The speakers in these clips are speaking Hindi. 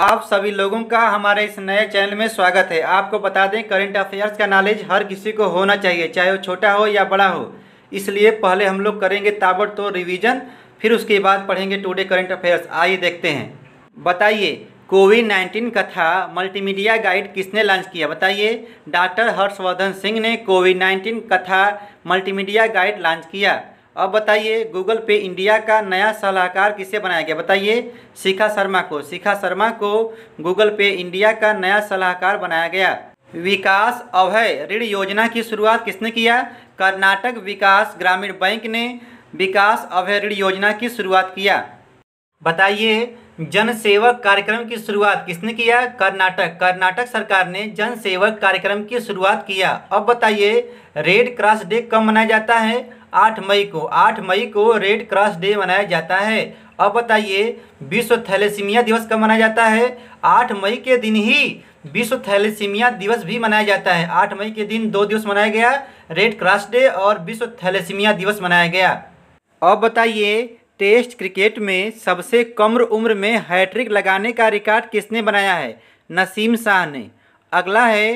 आप सभी लोगों का हमारे इस नए चैनल में स्वागत है आपको बता दें करंट अफेयर्स का नॉलेज हर किसी को होना चाहिए चाहे वो छोटा हो या बड़ा हो इसलिए पहले हम लोग करेंगे ताबड़तोड़ रिवीजन फिर उसके बाद पढ़ेंगे टुडे करंट अफेयर्स आइए देखते हैं बताइए COVID nineteen Katha multimedia guide किसने लॉन्च किया बताइए डॉक्टर हर्षवर्धन सिंह ने COVID nineteen Katha multimedia guide launch किया अब बताइए गूगल पे इंडिया का नया सलाहकार किसे बनाया गया बताइए शिखा शर्मा को शिखा शर्मा को गूगल पे इंडिया का नया सलाहकार बनाया गया विकास अभय ऋण योजना की शुरुआत किसने किया कर्नाटक विकास ग्रामीण बैंक ने विकास अभय ऋण योजना की शुरुआत किया बताइए जनसेवक कार्यक्रम की शुरुआत किसने किया कर्नाटक कर्नाटक सरकार ने जनसेवक कार्यक्रम की शुरुआत किया अब बताइए रेड क्रॉस डे कब मनाया जाता है आठ मई को आठ मई को रेड क्रॉस डे मनाया जाता है अब बताइए विश्व थैलेसीमिया दिवस कब मनाया जाता है आठ मई के दिन ही विश्व थैलेसीमिया दिवस भी मनाया जाता है आठ मई के दिन दो दिवस मनाया गया रेड क्रॉस डे और विश्व थैलेसीमिया दिवस मनाया गया अब बताइए टेस्ट क्रिकेट में सबसे कम उम्र में हैट्रिक लगाने का रिकॉर्ड किसने बनाया है नसीम शाह ने अगला है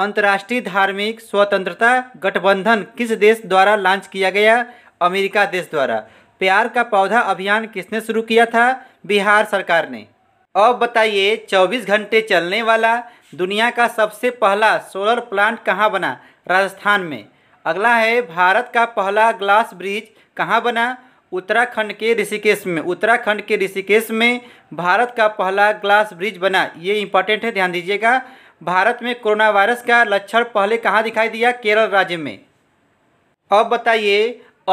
अंतर्राष्ट्रीय धार्मिक स्वतंत्रता गठबंधन किस देश द्वारा लॉन्च किया गया अमेरिका देश द्वारा प्यार का पौधा अभियान किसने शुरू किया था बिहार सरकार ने अब बताइए 24 घंटे चलने वाला दुनिया का सबसे पहला सोलर प्लांट कहाँ बना राजस्थान में अगला है भारत का पहला ग्लास ब्रिज कहाँ बना उत्तराखंड के ऋषिकेश में उत्तराखंड के ऋषिकेश में भारत का पहला ग्लास ब्रिज बना ये इंपॉर्टेंट है ध्यान दीजिएगा भारत में कोरोना वायरस का लक्षण पहले कहाँ दिखाई दिया केरल राज्य में अब बताइए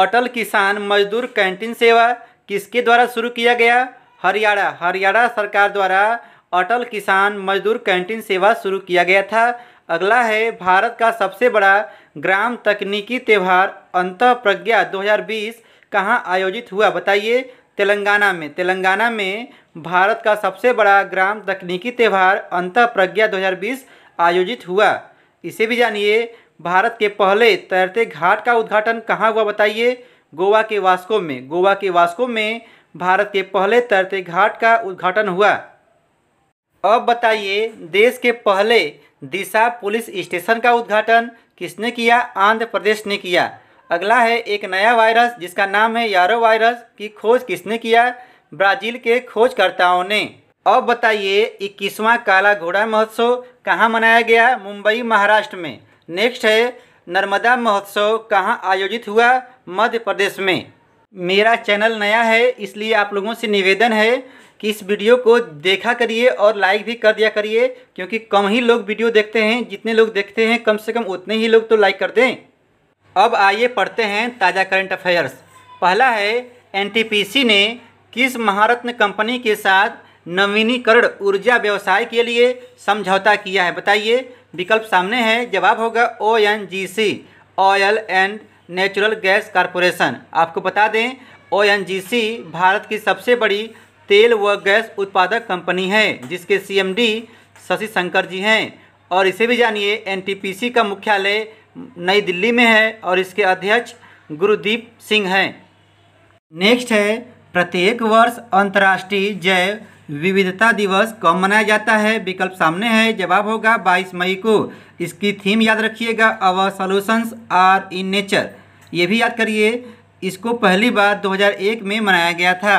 अटल किसान मजदूर कैंटीन सेवा किसके द्वारा शुरू किया गया हरियाणा हरियाणा सरकार द्वारा अटल किसान मजदूर कैंटीन सेवा शुरू किया गया था अगला है भारत का सबसे बड़ा ग्राम तकनीकी त्यौहार अंत प्रज्ञा दो कहाँ आयोजित हुआ बताइए तेलंगाना में तेलंगाना में भारत का सबसे बड़ा ग्राम तकनीकी त्यौहार अंत प्रज्ञा 2020 आयोजित हुआ इसे भी जानिए भारत के पहले तैरते घाट का उद्घाटन कहाँ हुआ बताइए गोवा के वास्को में गोवा के वास्को में भारत के पहले तैरते घाट का उद्घाटन हुआ अब बताइए देश के पहले दिशा पुलिस स्टेशन का उद्घाटन किसने किया आंध्र प्रदेश ने किया अगला है एक नया वायरस जिसका नाम है यारो वायरस की खोज किसने किया ब्राज़ील के खोजकर्ताओं ने अब बताइए इक्कीसवां काला घोड़ा महोत्सव कहाँ मनाया गया मुंबई महाराष्ट्र में नेक्स्ट है नर्मदा महोत्सव कहाँ आयोजित हुआ मध्य प्रदेश में मेरा चैनल नया है इसलिए आप लोगों से निवेदन है कि इस वीडियो को देखा करिए और लाइक भी कर दिया करिए क्योंकि कम ही लोग वीडियो देखते हैं जितने लोग देखते हैं कम से कम उतने ही लोग तो लाइक कर दें अब आइए पढ़ते हैं ताज़ा करंट अफेयर्स पहला है एनटीपीसी ने किस महारत्न कंपनी के साथ नवीनीकरण ऊर्जा व्यवसाय के लिए समझौता किया है बताइए विकल्प सामने है जवाब होगा O N G C oil and natural gas corporation आपको बता दें ओ एन जी सी भारत की सबसे बड़ी तेल व गैस उत्पादक कंपनी है जिसके C M D Shashi Shankar ji हैं और इसे भी जानिए एन टी पी सी का मुख्यालय नई दिल्ली में है और इसके अध्यक्ष गुरुदीप सिंह हैं नेक्स्ट है प्रत्येक वर्ष अंतर्राष्ट्रीय जैव विविधता दिवस कब मनाया जाता है विकल्प सामने है जवाब होगा 22 मई को इसकी थीम याद रखिएगा our solutions are in nature ये भी याद करिए इसको पहली बार 2001 में मनाया गया था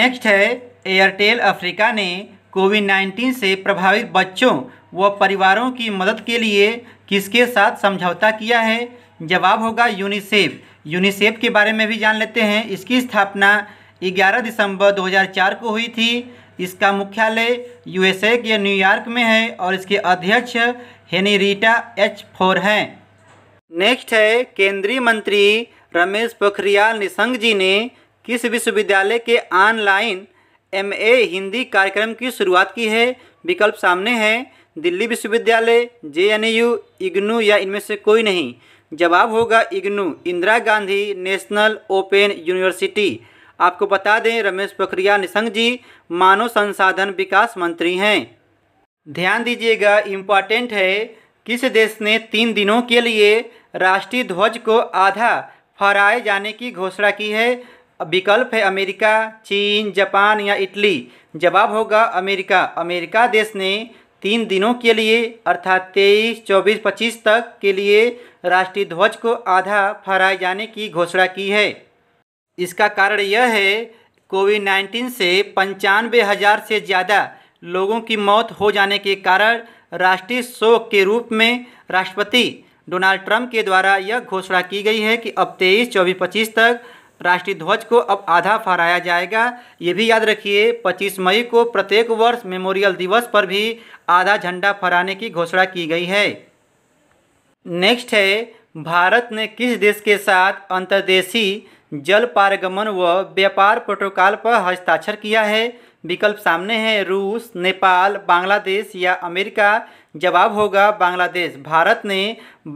नेक्स्ट है एयरटेल अफ्रीका ने कोविड 19 से प्रभावित बच्चों व परिवारों की मदद के लिए किसके साथ समझौता किया है जवाब होगा यूनिसेफ यूनिसेफ के बारे में भी जान लेते हैं इसकी स्थापना 11 दिसंबर 2004 को हुई थी इसका मुख्यालय यूएसए के न्यूयॉर्क में है और इसके अध्यक्ष हेनरीटा एच फोर हैं नेक्स्ट है केंद्रीय मंत्री रमेश पोखरियाल निशंक जी ने किस विश्वविद्यालय के ऑनलाइन एमए हिंदी कार्यक्रम की शुरुआत की है विकल्प सामने हैं दिल्ली विश्वविद्यालय जे एन इग्नू या इनमें से कोई नहीं जवाब होगा IGNOU Indira Gandhi national open university आपको बता दें रमेश पोखरियाल निशंक जी मानव संसाधन विकास मंत्री हैं ध्यान दीजिएगा इम्पॉर्टेंट है किस देश ने तीन दिनों के लिए राष्ट्रीय ध्वज को आधा फहराए जाने की घोषणा की है विकल्प है अमेरिका चीन जापान या इटली जवाब होगा अमेरिका अमेरिका देश ने तीन दिनों के लिए अर्थात तेईस चौबीस पच्चीस तक के लिए राष्ट्रीय ध्वज को आधा फहराए जाने की घोषणा की है इसका कारण यह है कोविड नाइन्टीन से पंचानवे हज़ार से ज़्यादा लोगों की मौत हो जाने के कारण राष्ट्रीय शोक के रूप में राष्ट्रपति डोनाल्ड ट्रंप के द्वारा यह घोषणा की गई है कि अब तेईस चौबीस पच्चीस तक राष्ट्रीय ध्वज को अब आधा फहराया जाएगा ये भी याद रखिए 25 मई को प्रत्येक वर्ष मेमोरियल दिवस पर भी आधा झंडा फहराने की घोषणा की गई है नेक्स्ट है भारत ने किस देश के साथ अंतर्देशीय जल पारगमन व व्यापार प्रोटोकॉल पर हस्ताक्षर किया है विकल्प सामने हैं रूस नेपाल बांग्लादेश या अमेरिका जवाब होगा बांग्लादेश भारत ने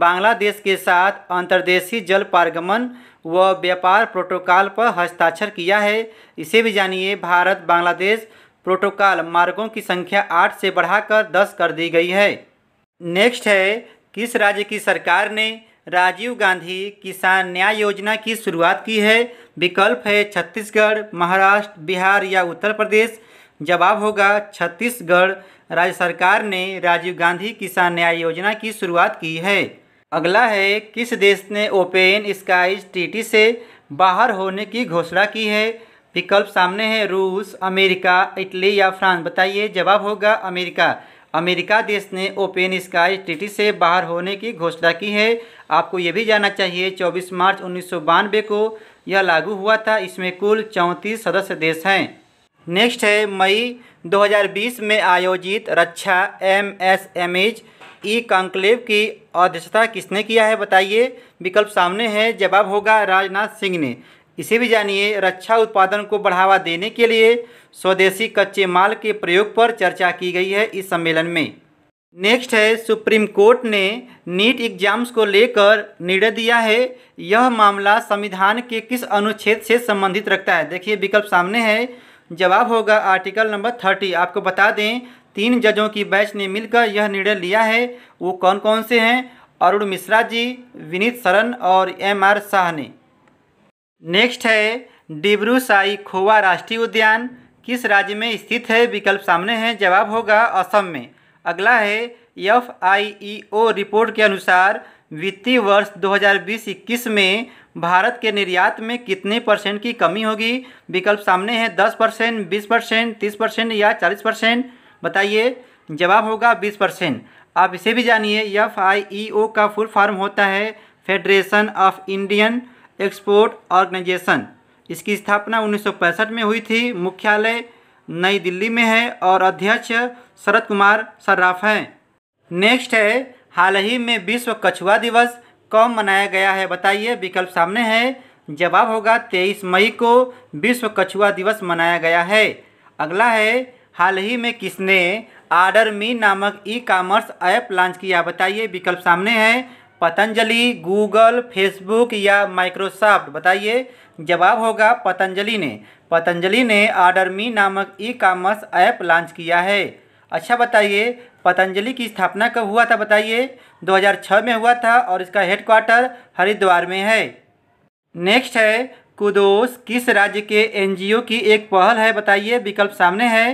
बांग्लादेश के साथ अंतर्देशीय जल पारगमन व व्यापार प्रोटोकॉल पर हस्ताक्षर किया है इसे भी जानिए भारत बांग्लादेश प्रोटोकॉल मार्गों की संख्या आठ से बढ़ाकर दस कर दी गई है नेक्स्ट है किस राज्य की सरकार ने राजीव गांधी किसान न्याय योजना की शुरुआत की है विकल्प है छत्तीसगढ़ महाराष्ट्र बिहार या उत्तर प्रदेश जवाब होगा छत्तीसगढ़ राज्य सरकार ने राजीव गांधी किसान न्याय योजना की शुरुआत की है अगला है किस देश ने ओपेन स्काई टीटी से बाहर होने की घोषणा की है विकल्प सामने है रूस अमेरिका इटली या फ्रांस बताइए जवाब होगा अमेरिका अमेरिका देश ने ओपेन स्काई ट्रिटी से बाहर होने की घोषणा की है आपको ये भी जानना चाहिए 24 मार्च उन्नीस को यह लागू हुआ था इसमें कुल चौंतीस सदस्य देश हैं नेक्स्ट है मई 2020 में आयोजित रक्षा M S M H E conclave की अध्यक्षता किसने किया है बताइए विकल्प सामने है जवाब होगा राजनाथ सिंह ने इसे भी जानिए रक्षा उत्पादन को बढ़ावा देने के लिए स्वदेशी कच्चे माल के प्रयोग पर चर्चा की गई है इस सम्मेलन में नेक्स्ट है सुप्रीम कोर्ट ने नीट एग्जाम्स को लेकर निर्णय दिया है यह मामला संविधान के किस अनुच्छेद से संबंधित रखता है देखिए विकल्प सामने है जवाब होगा आर्टिकल नंबर थर्टी आपको बता दें तीन जजों की बैच ने मिलकर यह निर्णय लिया है वो कौन कौन से हैं अरुण मिश्रा जी विनीत सरन और एम आर शाह ने नेक्स्ट है डिब्रू साई खोवा राष्ट्रीय उद्यान किस राज्य में स्थित है विकल्प सामने हैं जवाब होगा असम में अगला है F I E O report के अनुसार वित्तीय वर्ष 2020-21 में भारत के निर्यात में कितने परसेंट की कमी होगी विकल्प सामने हैं 10 परसेंट बीस परसेंट तीस परसेंट या चालीस परसेंट बताइए जवाब होगा बीस परसेंट आप इसे भी जानिए एफ आई ई ओ का फुल फॉर्म होता है federation of Indian export organisation इसकी स्थापना 1965 में हुई थी मुख्यालय नई दिल्ली में है और अध्यक्ष शरद कुमार सर्राफ हैं नेक्स्ट है हाल ही में विश्व कछुआ दिवस कब मनाया गया है बताइए विकल्प सामने है जवाब होगा तेईस मई को विश्व कछुआ दिवस मनाया गया है अगला है हाल ही में किसने आर्डर मी नामक ई कॉमर्स ऐप लॉन्च किया बताइए विकल्प सामने हैं पतंजलि गूगल फेसबुक या माइक्रोसॉफ्ट बताइए जवाब होगा पतंजलि ने पतंजलि ने आर्डर मी नामक ई कॉमर्स ऐप लॉन्च किया है अच्छा बताइए पतंजलि की स्थापना कब हुआ था बताइए 2006 में हुआ था और इसका हेडक्वार्टर हरिद्वार में है नेक्स्ट है कुदोस किस राज्य के एनजीओ की एक पहल है बताइए विकल्प सामने है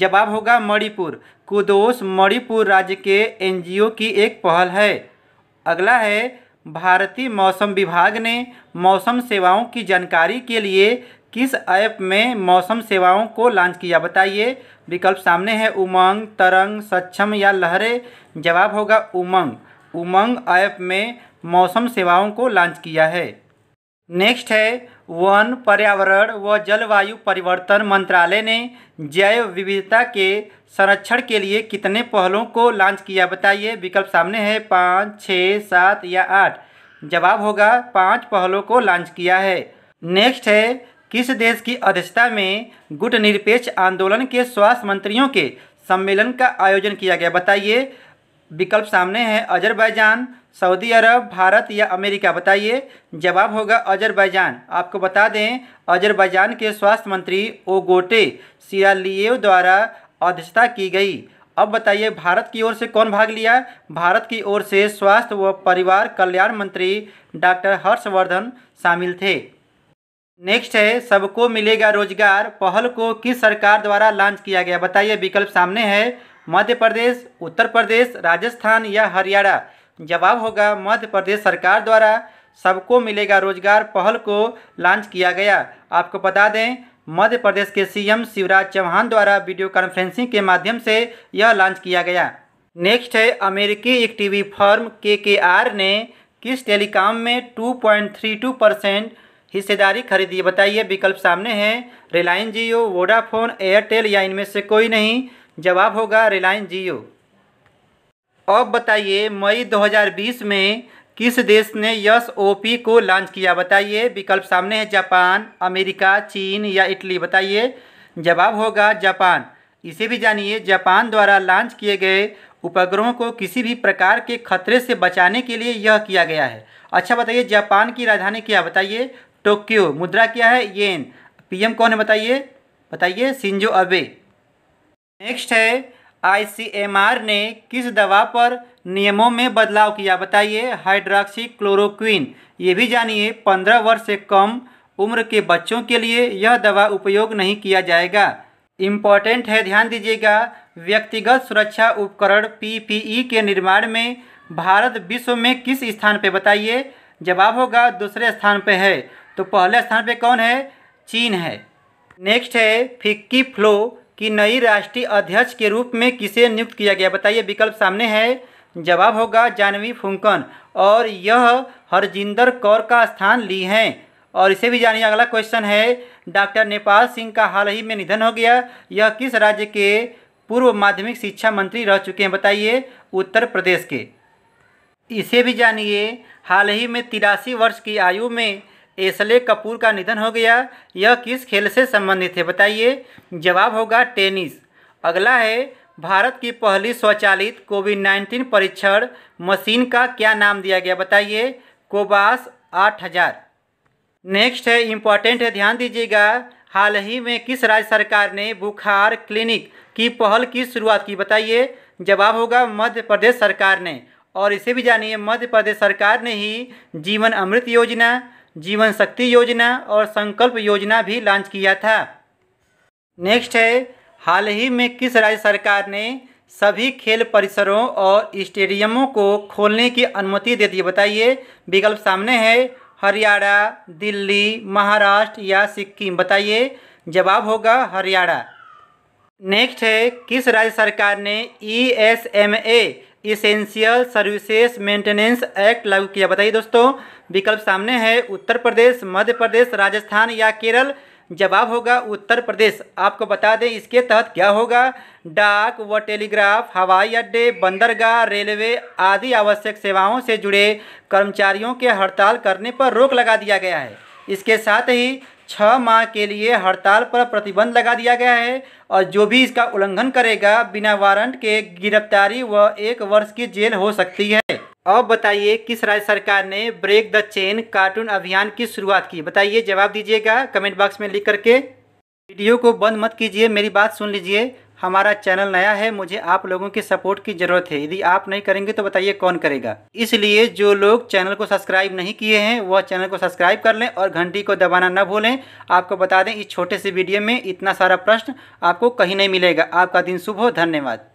जवाब होगा मणिपुर कुदोस मणिपुर राज्य के एनजीओ की एक पहल है अगला है भारतीय मौसम विभाग ने मौसम सेवाओं की जानकारी के लिए किस ऐप में मौसम सेवाओं को लॉन्च किया बताइए विकल्प सामने है उमंग तरंग सक्षम या लहरें जवाब होगा उमंग उमंग ऐप में मौसम सेवाओं को लॉन्च किया है नेक्स्ट है वन पर्यावरण व जलवायु परिवर्तन मंत्रालय ने जैव विविधता के संरक्षण के लिए कितने पहलों को लॉन्च किया बताइए विकल्प सामने है पाँच छः सात या आठ जवाब होगा पाँच पहलों को लॉन्च किया है नेक्स्ट है किस देश की अध्यक्षता में गुट निरपेक्ष आंदोलन के स्वास्थ्य मंत्रियों के सम्मेलन का आयोजन किया गया बताइए विकल्प सामने हैं अजरबैजान सऊदी अरब भारत या अमेरिका बताइए जवाब होगा अजरबैजान आपको बता दें अजरबैजान के स्वास्थ्य मंत्री ओगोटे सिरालिएव द्वारा अध्यक्षता की गई अब बताइए भारत की ओर से कौन भाग लिया भारत की ओर से स्वास्थ्य व परिवार कल्याण मंत्री डॉक्टर हर्षवर्धन शामिल थे नेक्स्ट है सबको मिलेगा रोजगार पहल को किस सरकार द्वारा लॉन्च किया गया बताइए विकल्प सामने है मध्य प्रदेश उत्तर प्रदेश राजस्थान या हरियाणा जवाब होगा मध्य प्रदेश सरकार द्वारा सबको मिलेगा रोजगार पहल को लॉन्च किया गया आपको बता दें मध्य प्रदेश के सीएम शिवराज चौहान द्वारा वीडियो कॉन्फ्रेंसिंग के माध्यम से यह लॉन्च किया गया नेक्स्ट है अमेरिकी एक टीवी फर्म के के आर ने किस टेलीकॉम में 2.32 परसेंट हिस्सेदारी खरीदी बताइए विकल्प सामने हैं रिलायंस जियो वोडाफोन एयरटेल या इनमें से कोई नहीं जवाब होगा रिलायंस जियो अब बताइए मई 2020 में किस देश ने यस ओ पी को लॉन्च किया बताइए विकल्प सामने है जापान अमेरिका चीन या इटली बताइए जवाब होगा जापान इसे भी जानिए जापान द्वारा लॉन्च किए गए उपग्रहों को किसी भी प्रकार के खतरे से बचाने के लिए यह किया गया है अच्छा बताइए जापान की राजधानी क्या बताइए टोक्यो मुद्रा क्या है येन पीएम कौन है बताइए बताइए सिंजो अबे नेक्स्ट है आईसीएमआर ने किस दवा पर नियमों में बदलाव किया बताइए हाइड्राक्सी क्लोरोक्विन ये भी जानिए पंद्रह वर्ष से कम उम्र के बच्चों के लिए यह दवा उपयोग नहीं किया जाएगा इम्पॉर्टेंट है ध्यान दीजिएगा व्यक्तिगत सुरक्षा उपकरण पीपीई e के निर्माण में भारत विश्व में किस स्थान पर बताइए जवाब होगा दूसरे स्थान पर है तो पहले स्थान पर कौन है चीन है नेक्स्ट है फिक्की फ्लो कि नई राष्ट्रीय अध्यक्ष के रूप में किसे नियुक्त किया गया बताइए विकल्प सामने है जवाब होगा जानवी फुंकन और यह हरजिंदर कौर का स्थान ली हैं और इसे भी जानिए अगला क्वेश्चन है डॉक्टर नेपाल सिंह का हाल ही में निधन हो गया यह किस राज्य के पूर्व माध्यमिक शिक्षा मंत्री रह चुके हैं बताइए उत्तर प्रदेश के इसे भी जानिए हाल ही में तिरासी वर्ष की आयु में एसले कपूर का निधन हो गया यह किस खेल से संबंधित है बताइए जवाब होगा टेनिस अगला है भारत की पहली स्वचालित कोविड नाइन्टीन परीक्षण मशीन का क्या नाम दिया गया बताइए कोबास आठ हज़ार नेक्स्ट है इम्पॉर्टेंट है ध्यान दीजिएगा हाल ही में किस राज्य सरकार ने बुखार क्लिनिक की पहल की शुरुआत की बताइए जवाब होगा मध्य प्रदेश सरकार ने और इसे भी जानिए मध्य प्रदेश सरकार ने ही जीवन अमृत योजना जीवन शक्ति योजना और संकल्प योजना भी लॉन्च किया था नेक्स्ट है हाल ही में किस राज्य सरकार ने सभी खेल परिसरों और स्टेडियमों को खोलने की अनुमति दे दी बताइए विकल्प सामने है हरियाणा दिल्ली महाराष्ट्र या सिक्किम बताइए जवाब होगा हरियाणा नेक्स्ट है किस राज्य सरकार ने E S M A essential services maintenance act लागू किया बताइए दोस्तों विकल्प सामने है उत्तर प्रदेश मध्य प्रदेश राजस्थान या केरल जवाब होगा उत्तर प्रदेश आपको बता दें इसके तहत क्या होगा डाक व टेलीग्राफ हवाई अड्डे बंदरगाह रेलवे आदि आवश्यक सेवाओं से जुड़े कर्मचारियों के हड़ताल करने पर रोक लगा दिया गया है इसके साथ ही छः माह के लिए हड़ताल पर प्रतिबंध लगा दिया गया है और जो भी इसका उल्लंघन करेगा बिना वारंट के गिरफ्तारी व एक वर्ष की जेल हो सकती है अब बताइए किस राज्य सरकार ने ब्रेक द चेन कार्टून अभियान की शुरुआत की बताइए जवाब दीजिएगा कमेंट बॉक्स में लिख करके वीडियो को बंद मत कीजिए मेरी बात सुन लीजिए हमारा चैनल नया है मुझे आप लोगों की सपोर्ट की ज़रूरत है यदि आप नहीं करेंगे तो बताइए कौन करेगा इसलिए जो लोग चैनल को सब्सक्राइब नहीं किए हैं वह चैनल को सब्सक्राइब कर लें और घंटी को दबाना न भूलें आपको बता दें इस छोटे से वीडियो में इतना सारा प्रश्न आपको कहीं नहीं मिलेगा आपका दिन शुभ हो धन्यवाद